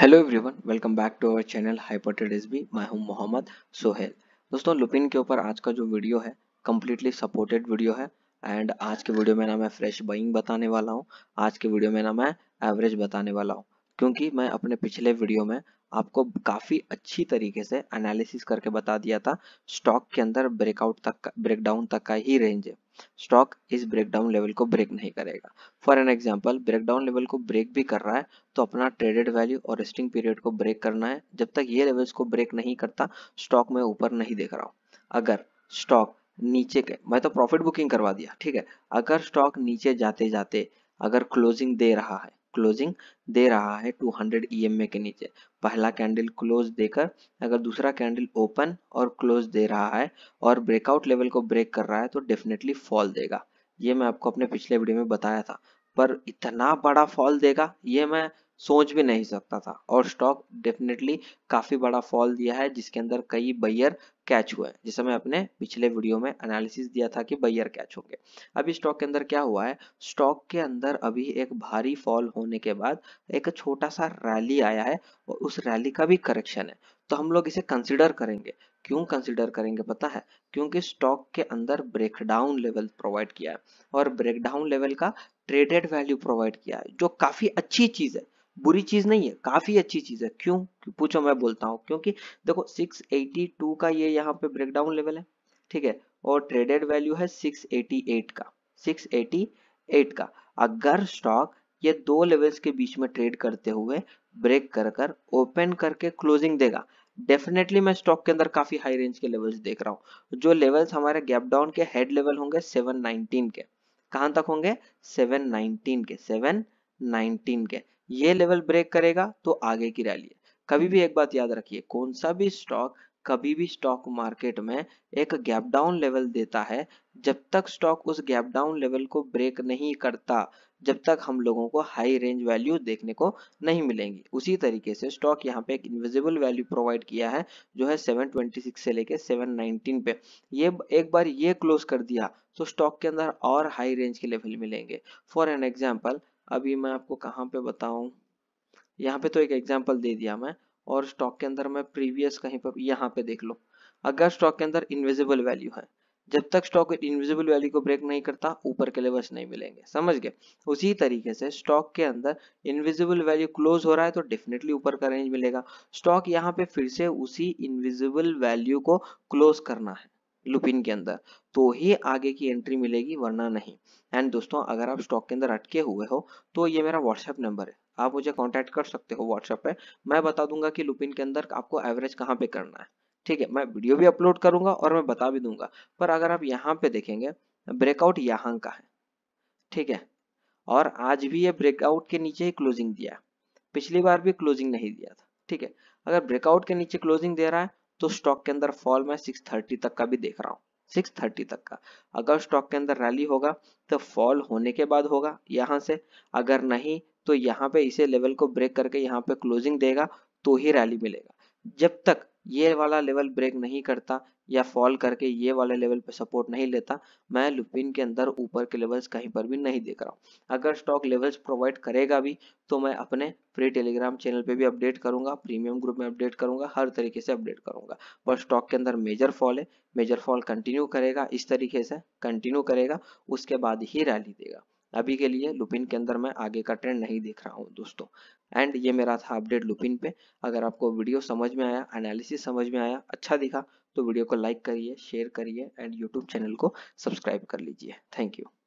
hello everyone welcome back to our channel हाइपोटेडिस बी माई हूं मोहम्मद सोहेल दोस्तों लुपिन के ऊपर आज का जो वीडियो है कम्प्लीटली सपोर्टेड वीडियो है एंड आज के वीडियो में ना मैं फ्रेश बाइंग बताने वाला हूं आज के वीडियो में ना मैं एवरेज बताने वाला हूं क्योंकि मैं अपने पिछले वीडियो में आपको काफ़ी अच्छी तरीके से एनालिसिस करके बता दिया था स्टॉक के अंदर ब्रेकआउट तक ब्रेकडाउन तक का ही रेंज है स्टॉक इस ब्रेकडाउन लेवल को ब्रेक नहीं करेगा for an example breakdown level को ब्रेक भी कर रहा है तो अपना ट्रेडेड वैल्यू और रेस्टिंग पीरियड को ब्रेक करना है जब तक ये लेवल्स को ब्रेक नहीं करता स्टॉक में ऊपर नहीं देख रहा हूँ अगर स्टॉक नीचे के मैं तो प्रॉफिट बुकिंग करवा दिया ठीक है अगर स्टॉक नीचे जाते जाते अगर क्लोजिंग दे रहा है क्लोजिंग दे रहा है 200 ईएमए e के नीचे पहला कैंडल क्लोज देकर अगर दूसरा कैंडल ओपन और क्लोज दे रहा है और ब्रेकआउट लेवल को ब्रेक कर रहा है तो डेफिनेटली फॉल देगा ये मैं आपको अपने पिछले वीडियो में बताया था पर इतना बड़ा फॉल देगा ये मैं सोच भी नहीं सकता था और स्टॉक डेफिनेटली काफ़ी बड़ा फॉल दिया है जिसके अंदर कई बैयर कैच हुए जिसे मैं अपने पिछले वीडियो में एनालिसिस दिया था कि बैयर कैच होंगे अभी स्टॉक के अंदर क्या हुआ है स्टॉक के अंदर अभी एक भारी फॉल होने के बाद एक छोटा सा रैली आया है और उस रैली का भी करेक्शन है तो हम लोग इसे कंसिडर करेंगे क्यों कंसिडर करेंगे पता है क्योंकि स्टॉक के अंदर ब्रेकडाउन लेवल प्रोवाइड किया है और ब्रेकडाउन लेवल का ट्रेडेड वैल्यू प्रोवाइड किया है जो काफ़ी अच्छी चीज़ है बुरी चीज नहीं है काफी अच्छी चीज है क्यों पूछो मैं बोलता हूँ क्योंकि देखो 682 का ये यहाँ पे ब्रेकडाउन लेवल है ठीक है और ट्रेडेड वैल्यू है 688 का 688 का अगर स्टॉक ये दो लेवल्स के बीच में ट्रेड करते हुए ब्रेक कर कर ओपन करके क्लोजिंग देगा डेफिनेटली मैं स्टॉक के अंदर काफी हाई रेंज के लेवल्स देख रहा हूँ जो लेवल्स हमारे गैप डाउन के हेड लेवल होंगे 719 के कहां तक होंगे 719 के 719 के ये लेवल ब्रेक करेगा तो आगे की रैली है कभी भी एक बात याद रखिए कौन सा भी स्टॉक कभी भी स्टॉक मार्केट में एक गैप डाउन लेवल देता है जब तक स्टॉक उस गैप डाउन लेवल को ब्रेक नहीं करता जब तक हम लोगों को हाई रेंज वैल्यू देखने को नहीं मिलेंगी उसी तरीके से स्टॉक यहाँ पे एक इनविजिबल वैल्यू प्रोवाइड किया है जो है 726 से लेके 719 पे ये एक बार ये क्लोज कर दिया तो स्टॉक के अंदर और हाई रेंज के लेवल मिलेंगे फॉर एन एग्जाम्पल अभी मैं आपको कहाँ पे बताऊ यहाँ पे तो एक एग्जाम्पल दे दिया मैं और स्टॉक के अंदर मैं प्रीवियस कहीं पर यहाँ पे देख लो अगर स्टॉक के अंदर इन्विजिबल वैल्यू है जब तक स्टॉक इन्विजिबल वैल्यू को ब्रेक नहीं करता ऊपर के लेवल्स नहीं मिलेंगे समझ गए उसी तरीके से स्टॉक के अंदर इन्विजिबल वैल्यू क्लोज हो रहा है तो डेफिनेटली ऊपर का रेंज मिलेगा स्टॉक यहाँ पे फिर से उसी इन्विजिबल वैल्यू को क्लोज करना है लुपिन के अंदर तो ही आगे की एंट्री मिलेगी वरना नहीं एंड दोस्तों अगर आप स्टॉक के अंदर अटके हुए हो तो ये मेरा व्हाट्सएप नंबर है आप मुझे कॉन्टेक्ट कर सकते हो व्हाट्सएप पे मैं बता दूंगा कि लुपिन के अंदर आपको एवरेज कहाँ पे करना है ठीक है मैं वीडियो भी अपलोड करूंगा और मैं बता भी दूंगा पर अगर आप यहाँ पे देखेंगे ब्रेकआउट यहाँ का है ठीक है और आज भी ये ब्रेकआउट के नीचे ही क्लोजिंग दिया पिछली बार भी क्लोजिंग नहीं दिया था ठीक है अगर ब्रेकआउट के नीचे क्लोजिंग दे रहा है तो स्टॉक के अंदर फॉल मैं थर्टी तक का भी देख रहा हूँ सिक्स थर्टी तक का अगर स्टॉक के अंदर रैली होगा तो फॉल होने के बाद होगा यहाँ से अगर नहीं तो यहाँ पे इसे लेवल को ब्रेक करके यहाँ पे क्लोजिंग देगा तो ही रैली मिलेगा जब तक ये वाला लेवल ब्रेक नहीं करता या फॉल करके ये वाले लेवल पे सपोर्ट नहीं लेता मैं लुपिन के अंदर ऊपर के लेवल्स कहीं पर भी नहीं देख रहा हूँ अगर स्टॉक लेवल्स प्रोवाइड करेगा भी तो मैं अपने फ्री टेलीग्राम चैनल पे भी अपडेट करूंगा प्रीमियम ग्रुप में अपडेट करूंगा हर तरीके से अपडेट करूंगा पर स्टॉक के अंदर मेजर फॉल है मेजर फॉल कंटिन्यू करेगा इस तरीके से कंटिन्यू करेगा उसके बाद ही रैली देगा अभी के लिए लुपिन के अंदर मैं आगे का ट्रेंड नहीं देख रहा हूँ दोस्तों एंड ये मेरा था अपडेट लुपिन पे अगर आपको वीडियो समझ में आया एनालिसिस समझ में आया अच्छा दिखा तो वीडियो को लाइक करिए शेयर करिए एंड यूट्यूब चैनल को सब्सक्राइब कर लीजिए थैंक यू